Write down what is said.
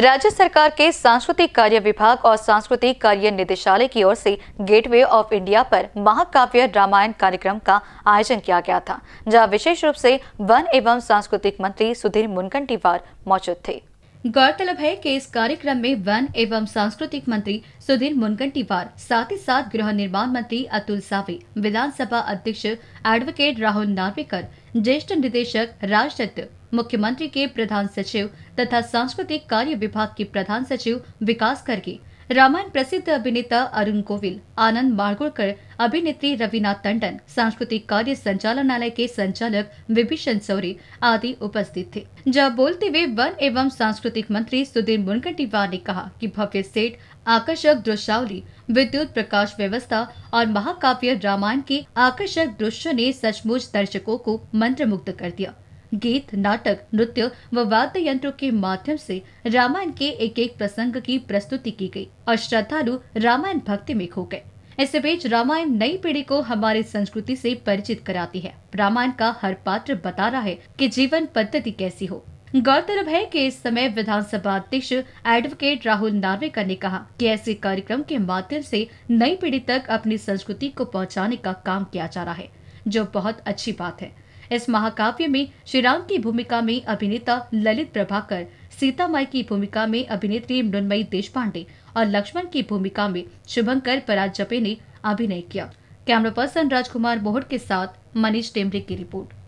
राज्य सरकार के सांस्कृतिक कार्य विभाग और सांस्कृतिक कार्य निदेशालय की ओर से गेटवे ऑफ इंडिया पर महाकाव्य रामायण कार्यक्रम का आयोजन किया गया था जहां विशेष रूप से वन एवं सांस्कृतिक मंत्री सुधीर मुनगंटीवार मौजूद थे गौरतलब है कि इस कार्यक्रम में वन एवं सांस्कृतिक मंत्री सुधीर मुनगंटीवार साथ ही साथ गृह निर्माण मंत्री अतुल सावे विधानसभा अध्यक्ष एडवोकेट राहुल नार्वेकर ज्येष्ठ निदेशक राजदत्त मुख्यमंत्री के प्रधान सचिव तथा सांस्कृतिक कार्य विभाग के प्रधान सचिव विकास खर्गे रामायण प्रसिद्ध अभिनेता अरुण गोविल आनंद मार्गोड़कर अभिनेत्री रविनाथ टंडन सांस्कृतिक कार्य संचालनालय के संचालक विभीषण सौरी आदि उपस्थित थे जब बोलते हुए वन एवं सांस्कृतिक मंत्री सुधीर मुनगंटीवार ने कहा कि भव्य सेठ आकर्षक दृश्यावली विद्युत प्रकाश व्यवस्था और महाकाव्य रामायण के आकर्षक दृश्य ने सचमुच दर्शकों को मंत्र कर दिया गीत नाटक नृत्य व वाद्य यंत्रों के माध्यम से रामायण के एक एक प्रसंग की प्रस्तुति की गई और श्रद्धालु रामायण भक्ति में खो गए इस बीच रामायण नई पीढ़ी को हमारे संस्कृति से परिचित कराती है रामायण का हर पात्र बता रहा है कि जीवन पद्धति कैसी हो गौरतलब है कि इस समय विधानसभा अध्यक्ष एडवोकेट राहुल नार्वेकर ने कहा कि ऐसे कार्यक्रम के माध्यम से नई पीढ़ी तक अपनी संस्कृति को पहुंचाने का काम किया जा रहा है जो बहुत अच्छी बात है इस महाकाव्य में श्रीराम की भूमिका में अभिनेता ललित प्रभाकर सीता माई की भूमिका में अभिनेत्री मृन्मयी देशपांडे और लक्ष्मण की भूमिका में शुभंकर पराजपे ने अभिनय किया कैमरा पर्सन राजकुमार मोहट के साथ मनीष टेमरे की रिपोर्ट